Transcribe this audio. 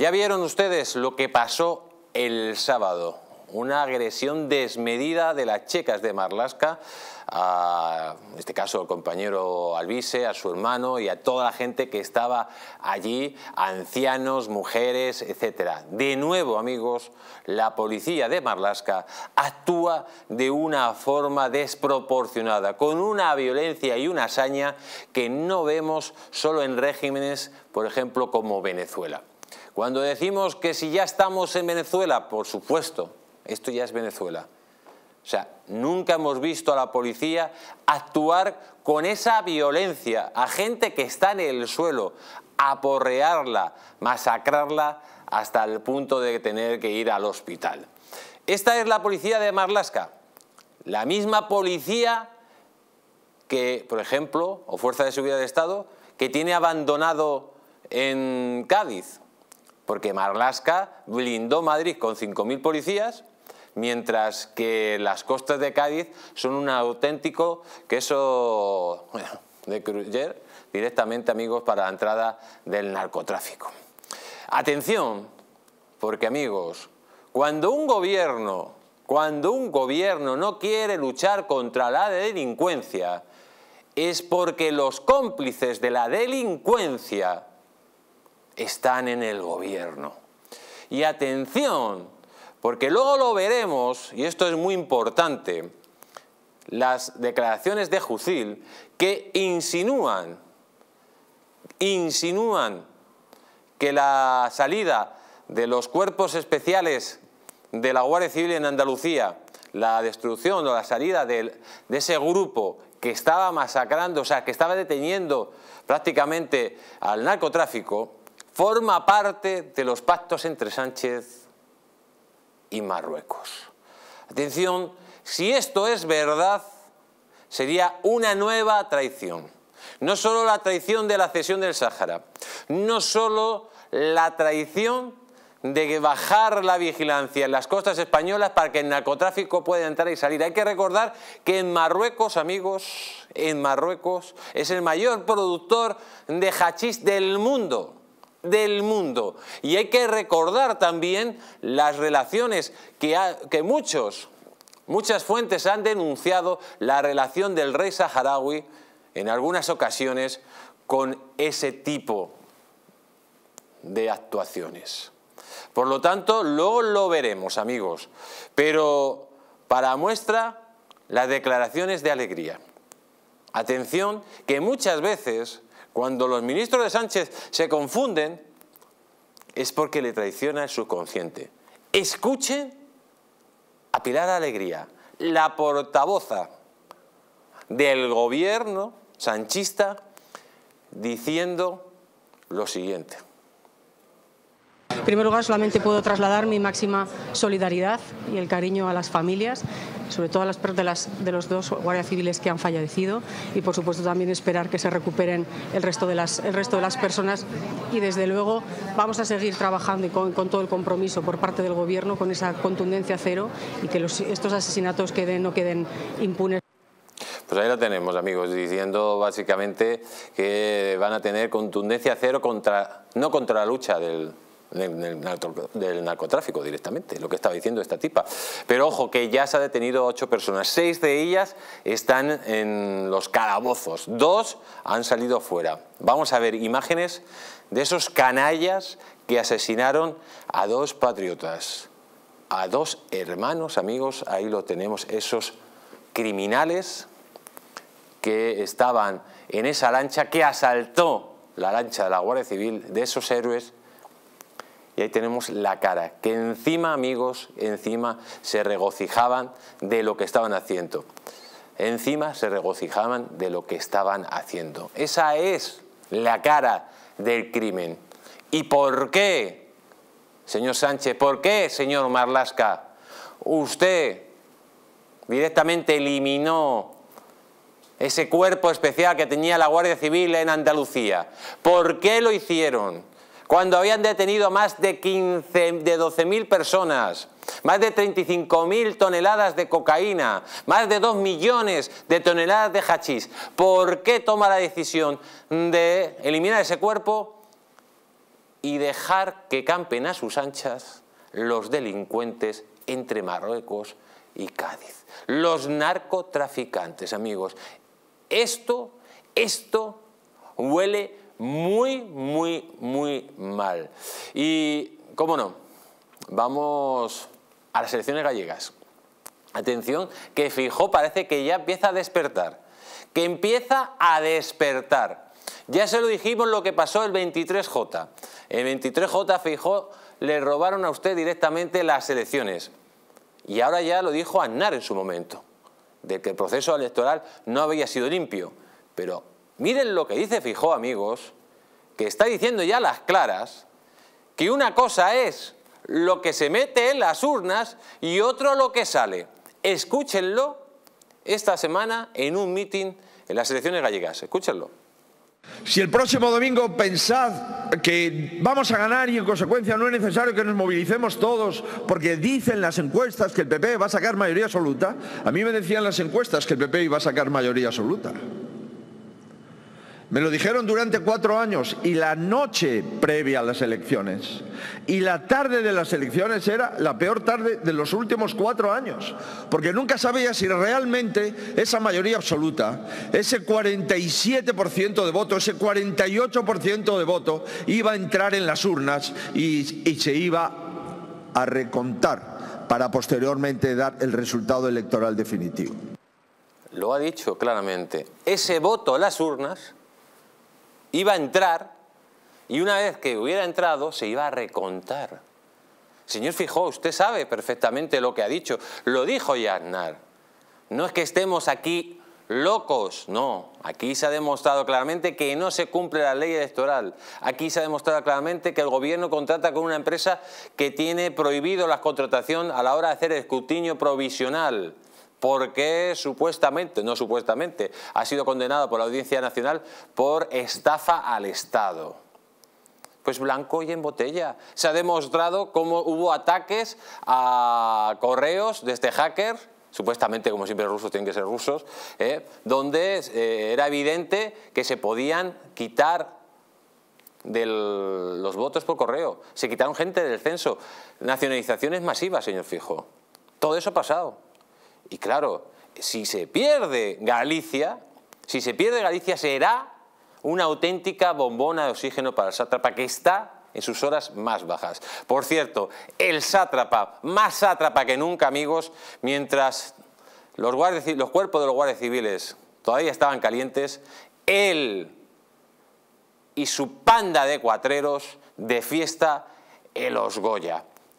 Ya vieron ustedes lo que pasó el sábado. Una agresión desmedida de las checas de Marlasca, a, en este caso al compañero Alvise, a su hermano y a toda la gente que estaba allí, ancianos, mujeres, etc. De nuevo, amigos, la policía de Marlasca actúa de una forma desproporcionada, con una violencia y una hazaña que no vemos solo en regímenes, por ejemplo, como Venezuela. Cuando decimos que si ya estamos en Venezuela, por supuesto, esto ya es Venezuela. O sea, nunca hemos visto a la policía actuar con esa violencia a gente que está en el suelo, aporrearla, masacrarla hasta el punto de tener que ir al hospital. Esta es la policía de Marlasca, la misma policía que, por ejemplo, o Fuerza de Seguridad de Estado, que tiene abandonado en Cádiz, porque Marlaska blindó Madrid con 5.000 policías, mientras que las costas de Cádiz son un auténtico queso de Cruyer, directamente amigos para la entrada del narcotráfico. Atención, porque amigos, cuando un gobierno, cuando un gobierno no quiere luchar contra la delincuencia, es porque los cómplices de la delincuencia están en el gobierno. Y atención, porque luego lo veremos, y esto es muy importante, las declaraciones de Jucil que insinúan, insinúan que la salida de los cuerpos especiales de la Guardia Civil en Andalucía, la destrucción o la salida de, de ese grupo que estaba masacrando, o sea, que estaba deteniendo prácticamente al narcotráfico, forma parte de los pactos entre Sánchez y Marruecos. Atención, si esto es verdad, sería una nueva traición. No solo la traición de la cesión del Sáhara, no solo la traición de bajar la vigilancia en las costas españolas para que el narcotráfico pueda entrar y salir. Hay que recordar que en Marruecos, amigos, en Marruecos es el mayor productor de hachís del mundo del mundo. Y hay que recordar también las relaciones que, muchos, muchas fuentes han denunciado la relación del rey saharaui en algunas ocasiones con ese tipo de actuaciones. Por lo tanto, luego lo veremos, amigos. Pero para muestra, las declaraciones de alegría. Atención, que muchas veces cuando los ministros de Sánchez se confunden, es porque le traiciona el subconsciente. Escuchen a Pilar Alegría, la portavoza del gobierno sanchista, diciendo lo siguiente. En primer lugar, solamente puedo trasladar mi máxima solidaridad y el cariño a las familias sobre todo a las personas las, de los dos guardias civiles que han fallecido y por supuesto también esperar que se recuperen el resto de las, el resto de las personas y desde luego vamos a seguir trabajando y con, con todo el compromiso por parte del Gobierno con esa contundencia cero y que estos asesinatos queden, no queden impunes. Pues ahí la tenemos, amigos, diciendo básicamente que van a tener contundencia cero contra, no contra la lucha del, del, narcotráfico directamente, lo que estaba diciendo esta tipa. Pero ojo, que ya se ha detenido ocho personas, seis de ellas están en los calabozos, dos han salido fuera. Vamos a ver imágenes de esos canallas que asesinaron a dos patriotas, a dos hermanos, amigos, ahí lo tenemos, esos criminales que estaban en esa lancha que asaltó la lancha de la Guardia Civil de esos héroes y ahí tenemos la cara, que encima, amigos, encima se regocijaban de lo que estaban haciendo. Encima se regocijaban de lo que estaban haciendo. Esa es la cara del crimen. ¿Y por qué, señor Sánchez? ¿Por qué, señor Marlasca? Usted directamente eliminó ese cuerpo especial que tenía la Guardia Civil en Andalucía. ¿Por qué lo hicieron? cuando habían detenido más de, de 12.000 personas, más de 35.000 toneladas de cocaína, más de 2 millones de toneladas de hachís. ¿Por qué toma la decisión de eliminar ese cuerpo y dejar que campen a sus anchas los delincuentes entre Marruecos y Cádiz? Los narcotraficantes, amigos. Esto, esto huele muy, muy, muy mal. Y, cómo no, vamos a las elecciones gallegas. Atención, que Fijó parece que ya empieza a despertar. Que empieza a despertar. Ya se lo dijimos lo que pasó el 23J. El 23J Fijó le robaron a usted directamente las elecciones. Y ahora ya lo dijo Aznar en su momento, de que el proceso electoral no había sido limpio. Pero Miren lo que dice Fijó, amigos, que está diciendo ya las claras, que una cosa es lo que se mete en las urnas y otro lo que sale. Escúchenlo esta semana en un mitin en las elecciones gallegas. Escúchenlo. Si el próximo domingo pensad que vamos a ganar y en consecuencia no es necesario que nos movilicemos todos porque dicen las encuestas que el PP va a sacar mayoría absoluta, a mí me decían las encuestas que el PP iba a sacar mayoría absoluta. Me lo dijeron durante cuatro años y la noche previa a las elecciones. Y la tarde de las elecciones era la peor tarde de los últimos cuatro años, porque nunca sabía si realmente esa mayoría absoluta, ese 47% de voto, ese 48% de voto, iba a entrar en las urnas y, y se iba a recontar para posteriormente dar el resultado electoral definitivo. Lo ha dicho claramente. Ese voto a las urnas iba a entrar y una vez que hubiera entrado se iba a recontar. Señor Fijó, usted sabe perfectamente lo que ha dicho. Lo dijo Aznar. No es que estemos aquí locos, no. Aquí se ha demostrado claramente que no se cumple la ley electoral. Aquí se ha demostrado claramente que el gobierno contrata con una empresa que tiene prohibido la contratación a la hora de hacer escrutinio provisional porque supuestamente, no supuestamente, ha sido condenado por la Audiencia Nacional por estafa al Estado. Pues blanco y en botella. Se ha demostrado cómo hubo ataques a correos de este hacker, supuestamente como siempre los rusos tienen que ser rusos, ¿eh? donde eh, era evidente que se podían quitar los votos por correo. Se quitaron gente del censo. Nacionalizaciones masivas, señor Fijo. Todo eso ha pasado. Y claro, si se pierde Galicia, si se pierde Galicia será una auténtica bombona de oxígeno para el sátrapa que está en sus horas más bajas. Por cierto, el sátrapa, más sátrapa que nunca amigos, mientras los, los cuerpos de los guardias civiles todavía estaban calientes, él y su panda de cuatreros de fiesta el Osgoya.